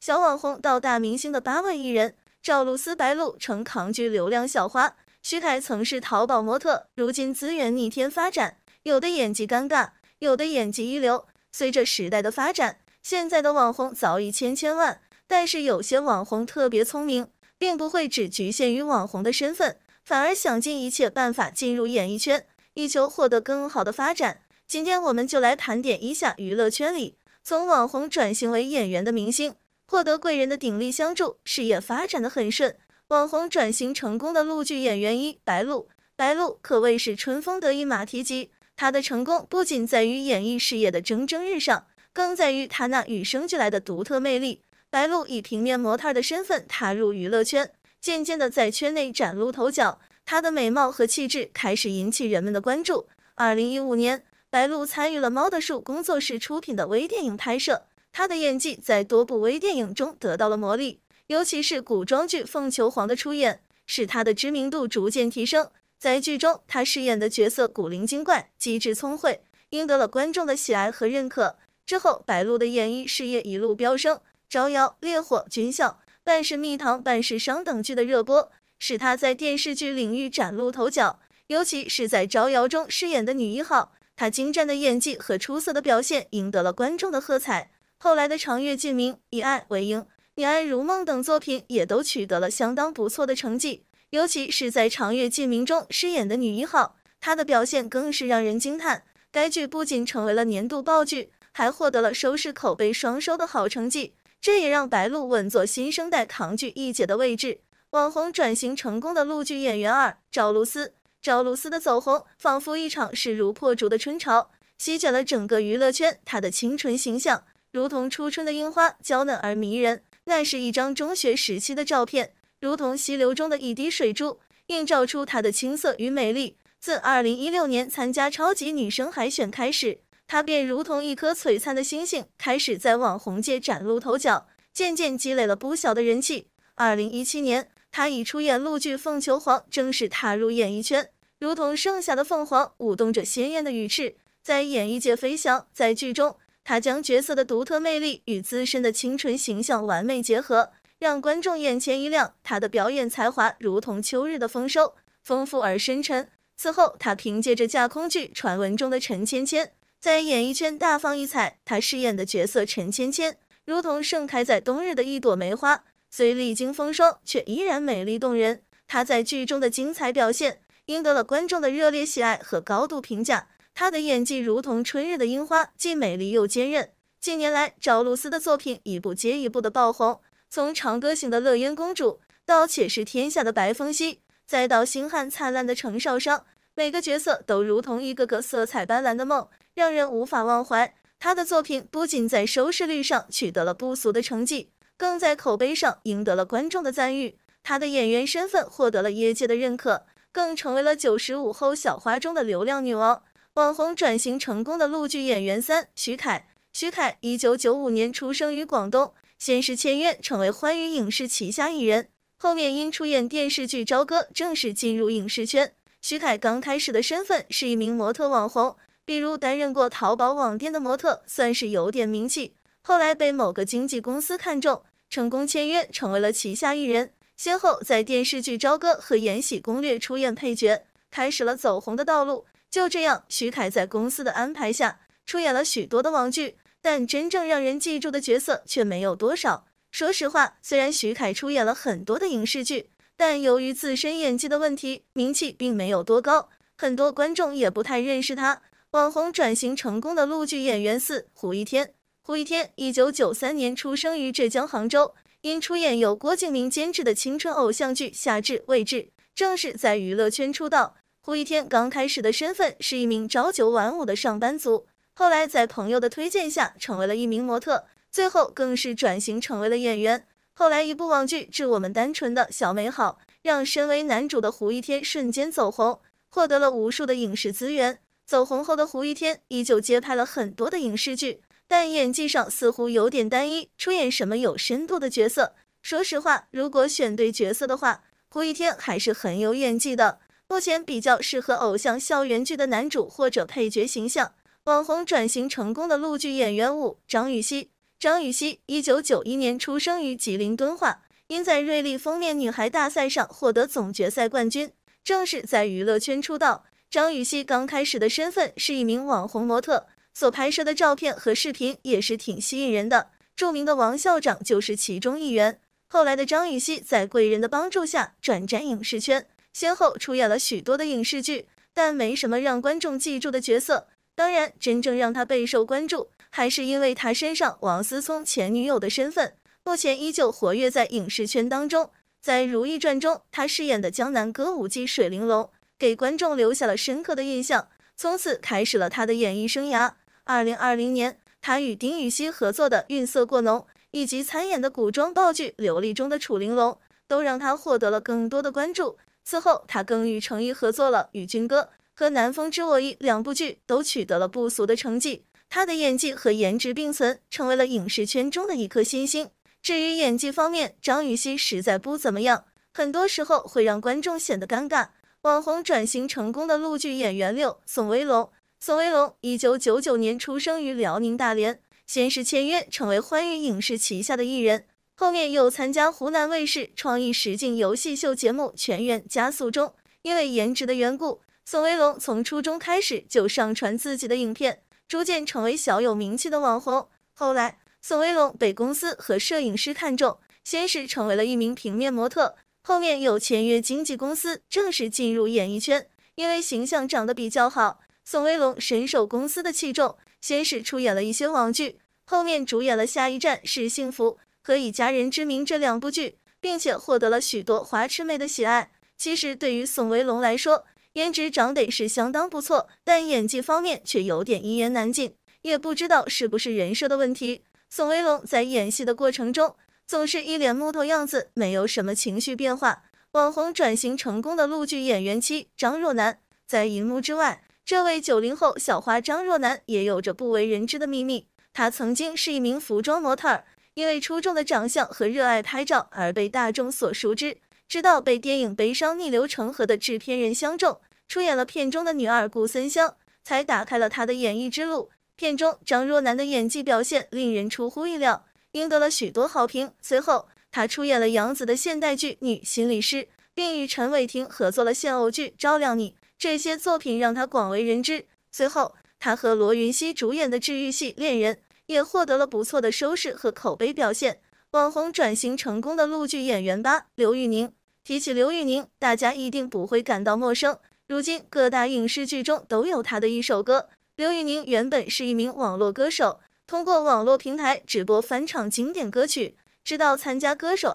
小网红到大明星的八位艺人，赵露思、白鹿曾扛拒流量小花，徐凯曾是淘宝模特，如今资源逆天发展。有的演技尴尬，有的演技一流。随着时代的发展，现在的网红早已千千万，但是有些网红特别聪明，并不会只局限于网红的身份，反而想尽一切办法进入演艺圈，以求获得更好的发展。今天我们就来盘点一下娱乐圈里从网红转型为演员的明星。获得贵人的鼎力相助，事业发展的很顺。网红转型成功的陆剧演员一白鹿，白鹿可谓是春风得意马蹄疾。她的成功不仅在于演艺事业的蒸蒸日上，更在于她那与生俱来的独特魅力。白鹿以平面模特的身份踏入娱乐圈，渐渐的在圈内崭露头角。她的美貌和气质开始引起人们的关注。二零一五年，白鹿参与了猫的树工作室出品的微电影拍摄。他的演技在多部微电影中得到了磨砺，尤其是古装剧《凤求凰》的出演，使他的知名度逐渐提升。在剧中，他饰演的角色古灵精怪、机智聪慧，赢得了观众的喜爱和认可。之后，白鹿的演艺事业一路飙升，《招摇》、《烈火军校》、《半是蜜糖半是伤》等剧的热播，使他在电视剧领域崭露头角。尤其是在《招摇》中饰演的女一号，她精湛的演技和出色的表现赢得了观众的喝彩。后来的《长月烬明》、《以爱为营》、《你爱如梦》等作品也都取得了相当不错的成绩，尤其是在《长月烬明》中饰演的女一号，她的表现更是让人惊叹。该剧不仅成为了年度爆剧，还获得了收视口碑双收的好成绩，这也让白鹿稳坐新生代扛剧一姐的位置。网红转型成功的陆剧演员二赵露思，赵露思的走红仿佛一场势如破竹的春潮，席卷了整个娱乐圈，她的清纯形象。如同初春的樱花，娇嫩而迷人。那是一张中学时期的照片，如同溪流中的一滴水珠，映照出她的青涩与美丽。自2016年参加超级女生海选开始，她便如同一颗璀璨的星星，开始在网红界崭露头角，渐渐积累了不小的人气。2017年，她以出演陆剧《凤求凰》正式踏入演艺圈，如同盛夏的凤凰，舞动着鲜艳的羽翅，在演艺界飞翔，在剧中。他将角色的独特魅力与自身的清纯形象完美结合，让观众眼前一亮。他的表演才华如同秋日的丰收，丰富而深沉。此后，他凭借着架空剧《传闻中的陈芊芊》在演艺圈大放异彩。他饰演的角色陈芊芊，如同盛开在冬日的一朵梅花，虽历经风霜，却依然美丽动人。他在剧中的精彩表现，赢得了观众的热烈喜爱和高度评价。她的演技如同春日的樱花，既美丽又坚韧。近年来，赵露思的作品一部接一部的爆红，从《长歌行》的乐嫣公主，到《且试天下》的白风夕，再到《星汉灿烂》的程少商，每个角色都如同一个个色彩斑斓的梦，让人无法忘怀。她的作品不仅在收视率上取得了不俗的成绩，更在口碑上赢得了观众的赞誉。她的演员身份获得了业界的认可，更成为了九十五后小花中的流量女王。网红转型成功的陆剧演员三徐凯，徐凯一九九五年出生于广东，先是签约成为欢娱影视旗下艺人，后面因出演电视剧《朝歌》正式进入影视圈。徐凯刚开始的身份是一名模特网红，比如担任过淘宝网店的模特，算是有点名气。后来被某个经纪公司看中，成功签约成为了旗下艺人，先后在电视剧《朝歌》和《延禧攻略》出演配角，开始了走红的道路。就这样，徐凯在公司的安排下出演了许多的网剧，但真正让人记住的角色却没有多少。说实话，虽然徐凯出演了很多的影视剧，但由于自身演技的问题，名气并没有多高，很多观众也不太认识他。网红转型成功的陆剧演员四胡一天，胡一天，一九九三年出生于浙江杭州，因出演由郭敬明监制的青春偶像剧《夏至未至》，正式在娱乐圈出道。胡一天刚开始的身份是一名朝九晚五的上班族，后来在朋友的推荐下成为了一名模特，最后更是转型成为了演员。后来一部网剧《致我们单纯的小美好》，让身为男主的胡一天瞬间走红，获得了无数的影视资源。走红后的胡一天依旧接拍了很多的影视剧，但演技上似乎有点单一，出演什么有深度的角色。说实话，如果选对角色的话，胡一天还是很有演技的。目前比较适合偶像校园剧的男主或者配角形象，网红转型成功的陆剧演员五张雨绮。张雨绮一九九一年出生于吉林敦化，因在瑞丽封面女孩大赛上获得总决赛冠军，正式在娱乐圈出道。张雨绮刚开始的身份是一名网红模特，所拍摄的照片和视频也是挺吸引人的。著名的王校长就是其中一员。后来的张雨绮在贵人的帮助下转战影视圈。先后出演了许多的影视剧，但没什么让观众记住的角色。当然，真正让他备受关注，还是因为他身上王思聪前女友的身份。目前依旧活跃在影视圈当中。在《如懿传》中，他饰演的江南歌舞伎水玲珑，给观众留下了深刻的印象。从此开始了他的演艺生涯。二零二零年，他与丁禹兮合作的《运色过浓》，以及参演的古装爆剧《琉璃》中的楚玲珑，都让他获得了更多的关注。此后，他更与成毅合作了《与君歌》和《南风知我意》两部剧，都取得了不俗的成绩。他的演技和颜值并存，成为了影视圈中的一颗新星。至于演技方面，张予曦实在不怎么样，很多时候会让观众显得尴尬。网红转型成功的陆剧演员六宋威龙，宋威龙，一九九九年出生于辽宁大连，先是签约成为欢娱影视旗下的艺人。后面又参加湖南卫视创意实景游戏秀节目《全员加速中》，因为颜值的缘故，宋威龙从初中开始就上传自己的影片，逐渐成为小有名气的网红。后来，宋威龙被公司和摄影师看中，先是成为了一名平面模特，后面又签约经纪公司，正式进入演艺圈。因为形象长得比较好，宋威龙深受公司的器重，先是出演了一些网剧，后面主演了《下一站是幸福》。和《家人之名》这两部剧，并且获得了许多花痴妹的喜爱。其实对于宋威龙来说，颜值长得是相当不错，但演技方面却有点一言难尽。也不知道是不是人设的问题，宋威龙在演戏的过程中总是一脸木头样子，没有什么情绪变化。网红转型成功的陆剧演员妻张若楠，在荧幕之外，这位九零后小花张若楠也有着不为人知的秘密。她曾经是一名服装模特。因为出众的长相和热爱拍照而被大众所熟知，直到被电影《悲伤逆流成河》的制片人相中，出演了片中的女二顾森湘，才打开了她的演艺之路。片中张若楠的演技表现令人出乎意料，赢得了许多好评。随后，她出演了杨紫的现代剧《女心理师》，并与陈伟霆合作了现偶剧《照亮你》。这些作品让她广为人知。随后，她和罗云熙主演的治愈系恋人。也获得了不错的收视和口碑表现，网红转型成功的陆剧演员吧，刘宇宁。提起刘宇宁，大家一定不会感到陌生。如今各大影视剧中都有他的一首歌。刘宇宁原本是一名网络歌手，通过网络平台直播翻唱经典歌曲，直到参加《歌手》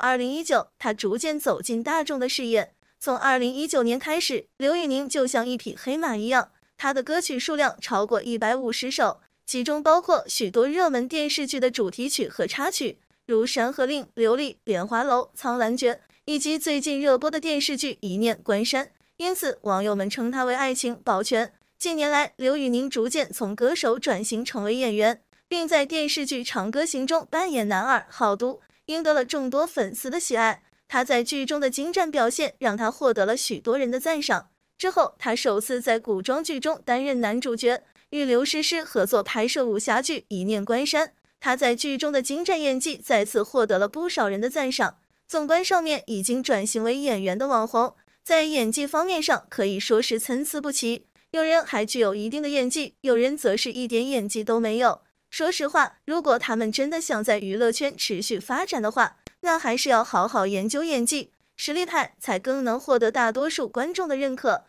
2019，他逐渐走进大众的视野。从2019年开始，刘宇宁就像一匹黑马一样，他的歌曲数量超过一百五十首。其中包括许多热门电视剧的主题曲和插曲，如《山河令》《琉璃》《莲花楼》《苍兰诀》，以及最近热播的电视剧《一念关山》。因此，网友们称他为“爱情保全”。近年来，刘宇宁逐渐从歌手转型成为演员，并在电视剧《长歌行》中扮演男二郝都，赢得了众多粉丝的喜爱。他在剧中的精湛表现，让他获得了许多人的赞赏。之后，他首次在古装剧中担任男主角。与刘诗诗合作拍摄武侠剧《一念关山》，她在剧中的精湛演技再次获得了不少人的赞赏。纵观上面已经转型为演员的网红，在演技方面上可以说是参差不齐，有人还具有一定的演技，有人则是一点演技都没有。说实话，如果他们真的想在娱乐圈持续发展的话，那还是要好好研究演技，实力派才更能获得大多数观众的认可。